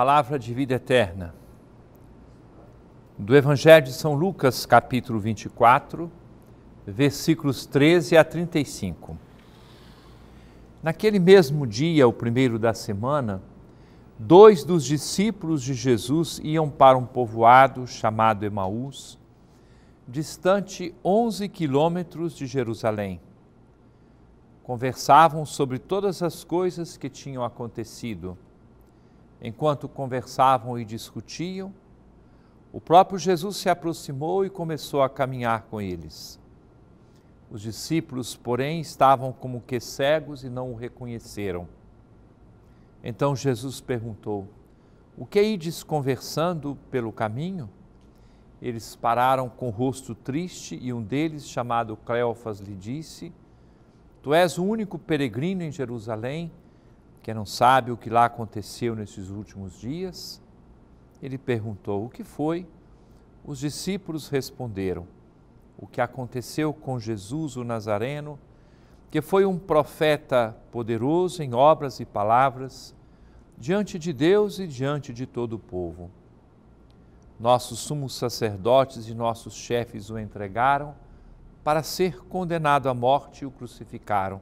Palavra de vida eterna. Do Evangelho de São Lucas, capítulo 24, versículos 13 a 35. Naquele mesmo dia, o primeiro da semana, dois dos discípulos de Jesus iam para um povoado chamado Emaús, distante 11 quilômetros de Jerusalém. Conversavam sobre todas as coisas que tinham acontecido. Enquanto conversavam e discutiam, o próprio Jesus se aproximou e começou a caminhar com eles. Os discípulos, porém, estavam como que cegos e não o reconheceram. Então Jesus perguntou: O que ides conversando pelo caminho? Eles pararam com o rosto triste e um deles, chamado Cleofas, lhe disse: Tu és o único peregrino em Jerusalém que não sabe o que lá aconteceu nesses últimos dias? Ele perguntou: O que foi? Os discípulos responderam: O que aconteceu com Jesus o Nazareno, que foi um profeta poderoso em obras e palavras, diante de Deus e diante de todo o povo. Nossos sumos sacerdotes e nossos chefes o entregaram para ser condenado à morte e o crucificaram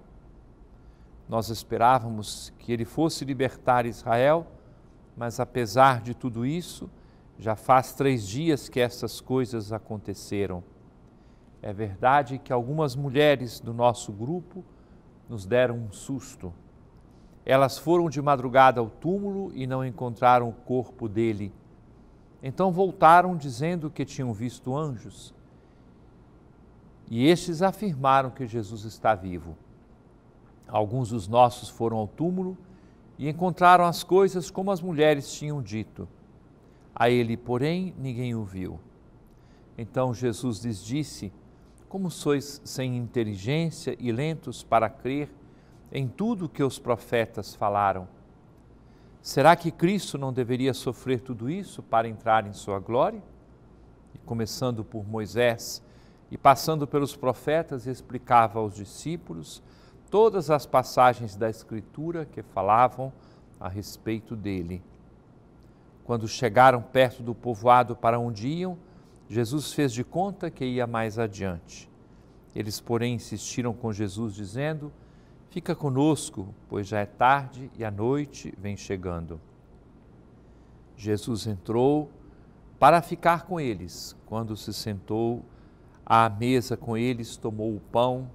nós esperávamos que ele fosse libertar Israel, mas apesar de tudo isso, já faz três dias que essas coisas aconteceram. É verdade que algumas mulheres do nosso grupo nos deram um susto. Elas foram de madrugada ao túmulo e não encontraram o corpo dele. Então voltaram dizendo que tinham visto anjos. E estes afirmaram que Jesus está vivo. Alguns dos nossos foram ao túmulo e encontraram as coisas como as mulheres tinham dito. A ele, porém, ninguém o viu. Então Jesus lhes disse: Como sois sem inteligência e lentos para crer em tudo o que os profetas falaram? Será que Cristo não deveria sofrer tudo isso para entrar em sua glória? E começando por Moisés e passando pelos profetas, explicava aos discípulos todas as passagens da Escritura que falavam a respeito dele. Quando chegaram perto do povoado para onde iam, Jesus fez de conta que ia mais adiante. Eles, porém, insistiram com Jesus, dizendo: Fica conosco, pois já é tarde e a noite vem chegando. Jesus entrou para ficar com eles. Quando se sentou à mesa com eles, tomou o pão,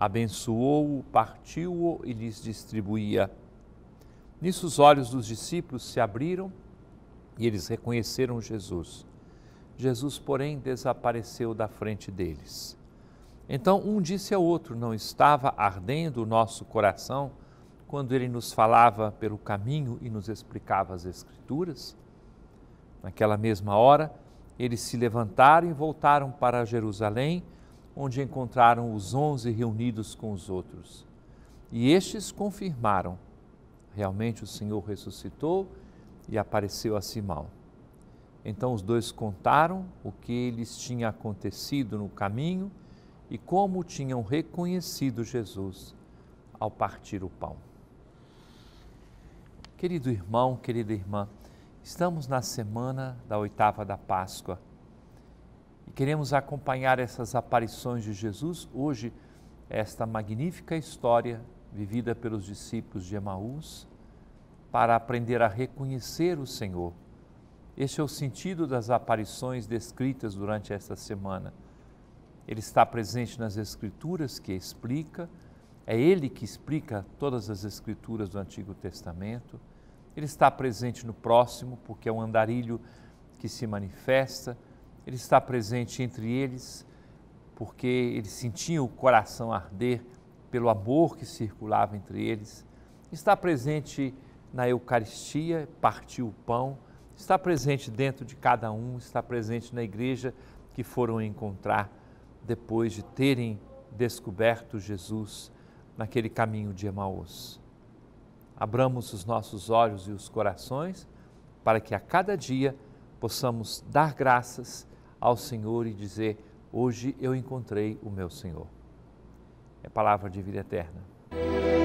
abençoou-o, partiu-o e lhes distribuía. Nisso os olhos dos discípulos se abriram e eles reconheceram Jesus. Jesus, porém, desapareceu da frente deles. Então um disse ao outro: Não estava ardendo o nosso coração quando ele nos falava pelo caminho e nos explicava as Escrituras? Naquela mesma hora, eles se levantaram e voltaram para Jerusalém onde encontraram os onze reunidos com os outros. E estes confirmaram: realmente o Senhor ressuscitou e apareceu a Simão. Então os dois contaram o que lhes tinha acontecido no caminho e como tinham reconhecido Jesus ao partir o pão. Querido irmão, querida irmã, estamos na semana da oitava da Páscoa Queremos acompanhar essas aparições de Jesus hoje, esta magnífica história vivida pelos discípulos de Emaús, para aprender a reconhecer o Senhor. Este é o sentido das aparições descritas durante esta semana. Ele está presente nas Escrituras que explica, é ele que explica todas as Escrituras do Antigo Testamento. Ele está presente no próximo, porque é um andarilho que se manifesta ele está presente entre eles porque eles sentiam o coração arder pelo amor que circulava entre eles. Está presente na Eucaristia, partiu o pão, está presente dentro de cada um, está presente na igreja que foram encontrar depois de terem descoberto Jesus naquele caminho de Emaús. Abramos os nossos olhos e os corações para que a cada dia possamos dar graças ao Senhor e dizer: Hoje eu encontrei o meu Senhor. É palavra de vida eterna.